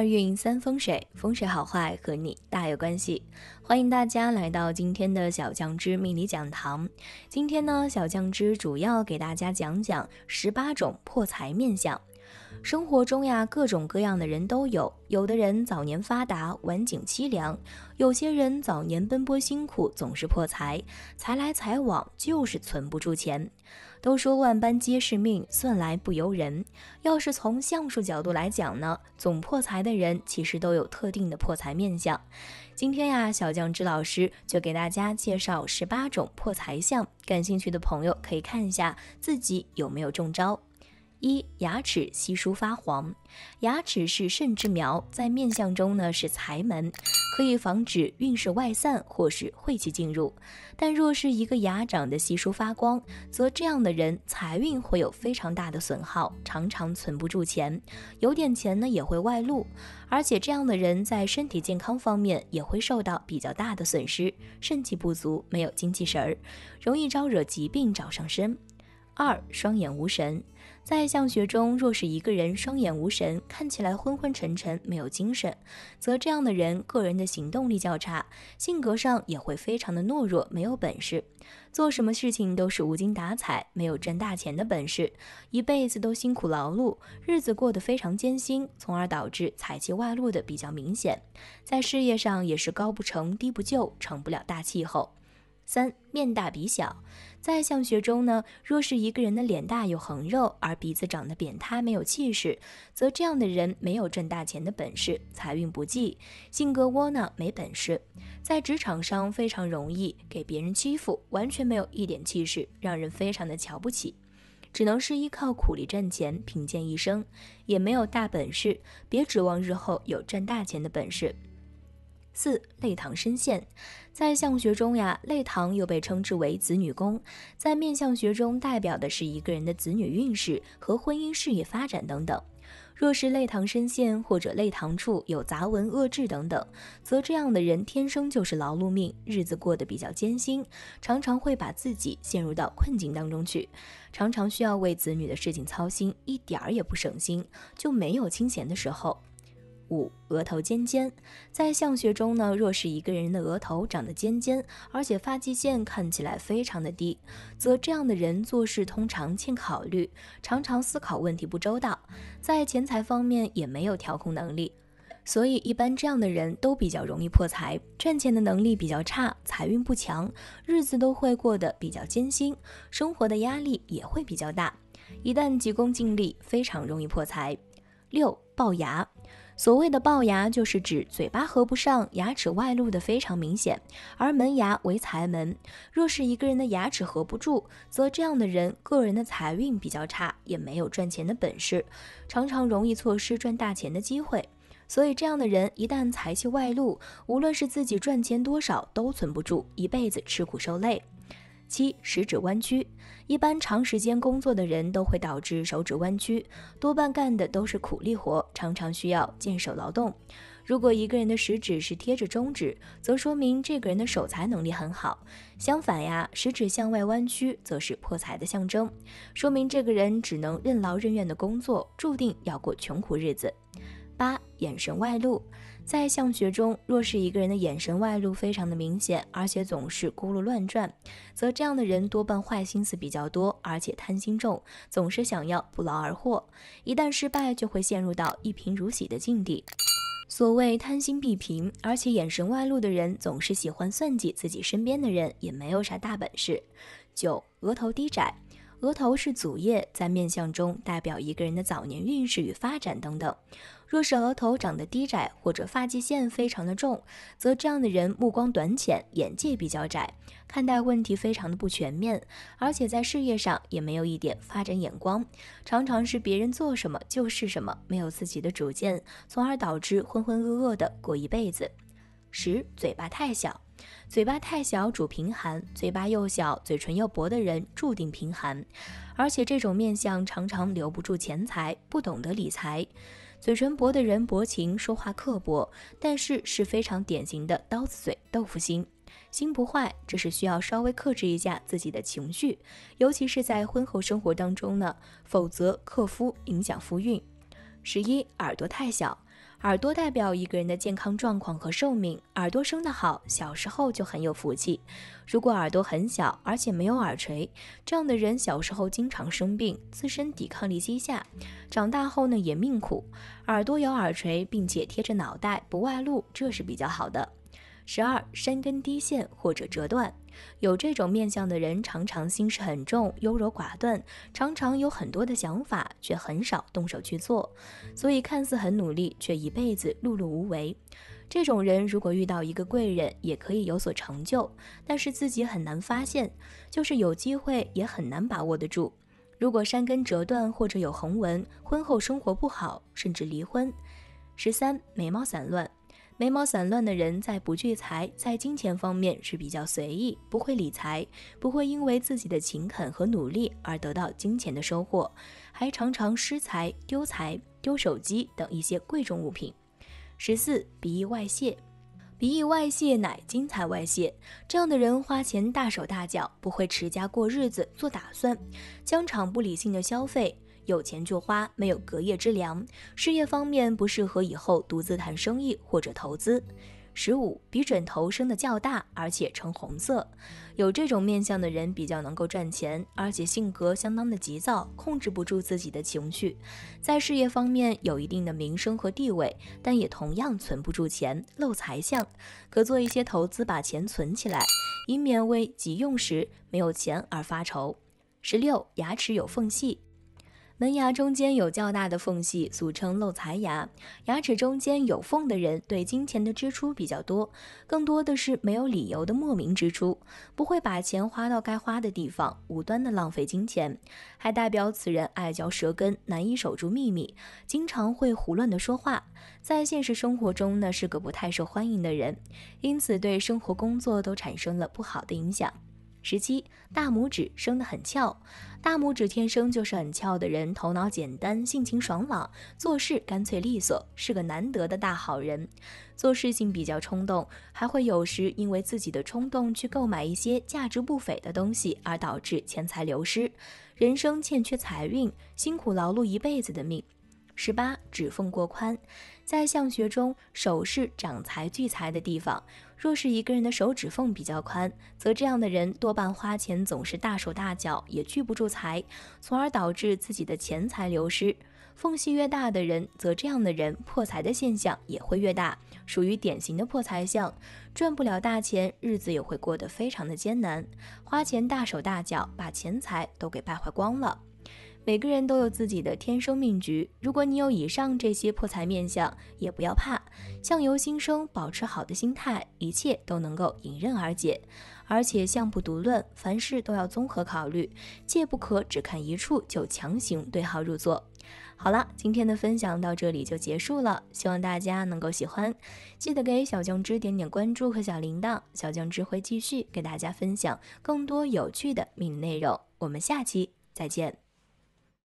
二运三风水，风水好坏和你大有关系。欢迎大家来到今天的小将之命理讲堂。今天呢，小将之主要给大家讲讲十八种破财面相。生活中呀，各种各样的人都有。有的人早年发达，晚景凄凉；有些人早年奔波辛苦，总是破财，财来财往就是存不住钱。都说万般皆是命，算来不由人。要是从相术角度来讲呢，总破财的人其实都有特定的破财面相。今天呀，小将之老师就给大家介绍十八种破财相，感兴趣的朋友可以看一下自己有没有中招。一牙齿稀疏发黄，牙齿是肾之苗，在面相中呢是财门，可以防止运势外散或是晦气进入。但若是一个牙长得稀疏发光，则这样的人财运会有非常大的损耗，常常存不住钱，有点钱呢也会外露，而且这样的人在身体健康方面也会受到比较大的损失，肾气不足，没有精气神儿，容易招惹疾病找上身。二双眼无神。在相学中，若是一个人双眼无神，看起来昏昏沉沉，没有精神，则这样的人个人的行动力较差，性格上也会非常的懦弱，没有本事，做什么事情都是无精打采，没有挣大钱的本事，一辈子都辛苦劳碌，日子过得非常艰辛，从而导致财气外露的比较明显，在事业上也是高不成低不就，成不了大气候。三面大鼻小。在相学中呢，若是一个人的脸大有横肉，而鼻子长得扁塌没有气势，则这样的人没有挣大钱的本事，财运不济，性格窝囊没本事，在职场上非常容易给别人欺负，完全没有一点气势，让人非常的瞧不起，只能是依靠苦力赚钱，平贱一生，也没有大本事，别指望日后有赚大钱的本事。四泪堂深陷，在相学中呀，泪堂又被称之为子女宫，在面相学中代表的是一个人的子女运势和婚姻、事业发展等等。若是泪堂深陷或者泪堂处有杂纹恶痣等等，则这样的人天生就是劳碌命，日子过得比较艰辛，常常会把自己陷入到困境当中去，常常需要为子女的事情操心，一点儿也不省心，就没有清闲的时候。五、额头尖尖，在相学中呢，若是一个人的额头长得尖尖，而且发际线看起来非常的低，则这样的人做事通常欠考虑，常常思考问题不周到，在钱财方面也没有调控能力，所以一般这样的人都比较容易破财，赚钱的能力比较差，财运不强，日子都会过得比较艰辛，生活的压力也会比较大，一旦急功近利，非常容易破财。六、龅牙。所谓的龅牙，就是指嘴巴合不上，牙齿外露的非常明显。而门牙为财门，若是一个人的牙齿合不住，则这样的人个人的财运比较差，也没有赚钱的本事，常常容易错失赚大钱的机会。所以，这样的人一旦财气外露，无论是自己赚钱多少，都存不住，一辈子吃苦受累。七食指弯曲，一般长时间工作的人都会导致手指弯曲，多半干的都是苦力活，常常需要尽手劳动。如果一个人的食指是贴着中指，则说明这个人的守财能力很好。相反呀，食指向外弯曲，则是破财的象征，说明这个人只能任劳任怨的工作，注定要过穷苦日子。八眼神外露。在相学中，若是一个人的眼神外露非常的明显，而且总是咕噜乱转，则这样的人多半坏心思比较多，而且贪心重，总是想要不劳而获，一旦失败就会陷入到一贫如洗的境地。所谓贪心必贫，而且眼神外露的人总是喜欢算计自己身边的人，也没有啥大本事。九，额头低窄。额头是祖业，在面相中代表一个人的早年运势与发展等等。若是额头长得低窄，或者发际线非常的重，则这样的人目光短浅，眼界比较窄，看待问题非常的不全面，而且在事业上也没有一点发展眼光，常常是别人做什么就是什么，没有自己的主见，从而导致浑浑噩噩的过一辈子。十，嘴巴太小。嘴巴太小，主贫寒；嘴巴又小，嘴唇又薄的人，注定贫寒。而且这种面相常常留不住钱财，不懂得理财。嘴唇薄的人薄情，说话刻薄，但是是非常典型的刀子嘴豆腐心，心不坏，只是需要稍微克制一下自己的情绪，尤其是在婚后生活当中呢，否则克夫，影响夫运。十一，耳朵太小。耳朵代表一个人的健康状况和寿命，耳朵生得好，小时候就很有福气。如果耳朵很小，而且没有耳垂，这样的人小时候经常生病，自身抵抗力低下，长大后呢也命苦。耳朵有耳垂，并且贴着脑袋不外露，这是比较好的。十二山根低陷或者折断。有这种面相的人，常常心事很重，优柔寡断，常常有很多的想法，却很少动手去做，所以看似很努力，却一辈子碌碌无为。这种人如果遇到一个贵人，也可以有所成就，但是自己很难发现，就是有机会也很难把握得住。如果山根折断或者有横纹，婚后生活不好，甚至离婚。十三，眉毛散乱。眉毛散乱的人在不聚财，在金钱方面是比较随意，不会理财，不会因为自己的勤恳和努力而得到金钱的收获，还常常失财、丢财、丢手机等一些贵重物品。十四鼻翼外泄，鼻翼外泄乃金财外泄，这样的人花钱大手大脚，不会持家过日子，做打算，将场不理性的消费。有钱就花，没有隔夜之粮。事业方面不适合以后独自谈生意或者投资。十五，比枕头生的较大，而且呈红色。有这种面相的人比较能够赚钱，而且性格相当的急躁，控制不住自己的情绪。在事业方面有一定的名声和地位，但也同样存不住钱，漏财相。可做一些投资，把钱存起来，以免为急用时没有钱而发愁。十六，牙齿有缝隙。门牙中间有较大的缝隙，俗称漏财牙。牙齿中间有缝的人，对金钱的支出比较多，更多的是没有理由的莫名支出，不会把钱花到该花的地方，无端的浪费金钱，还代表此人爱嚼舌根，难以守住秘密，经常会胡乱的说话，在现实生活中呢是个不太受欢迎的人，因此对生活、工作都产生了不好的影响。十七，大拇指生得很翘，大拇指天生就是很翘的人，头脑简单，性情爽朗，做事干脆利索，是个难得的大好人。做事情比较冲动，还会有时因为自己的冲动去购买一些价值不菲的东西，而导致钱财流失，人生欠缺财运，辛苦劳碌一辈子的命。十八，指缝过宽，在相学中，手是掌财聚财的地方。若是一个人的手指缝比较宽，则这样的人多半花钱总是大手大脚，也聚不住财，从而导致自己的钱财流失。缝隙越大的人，则这样的人破财的现象也会越大，属于典型的破财相，赚不了大钱，日子也会过得非常的艰难，花钱大手大脚，把钱财都给败坏光了。每个人都有自己的天生命局，如果你有以上这些破财面相，也不要怕，相由心生，保持好的心态，一切都能够迎刃而解。而且相不独论，凡事都要综合考虑，切不可只看一处就强行对号入座。好了，今天的分享到这里就结束了，希望大家能够喜欢，记得给小酱汁点点关注和小铃铛，小酱汁会继续给大家分享更多有趣的命理内容。我们下期再见。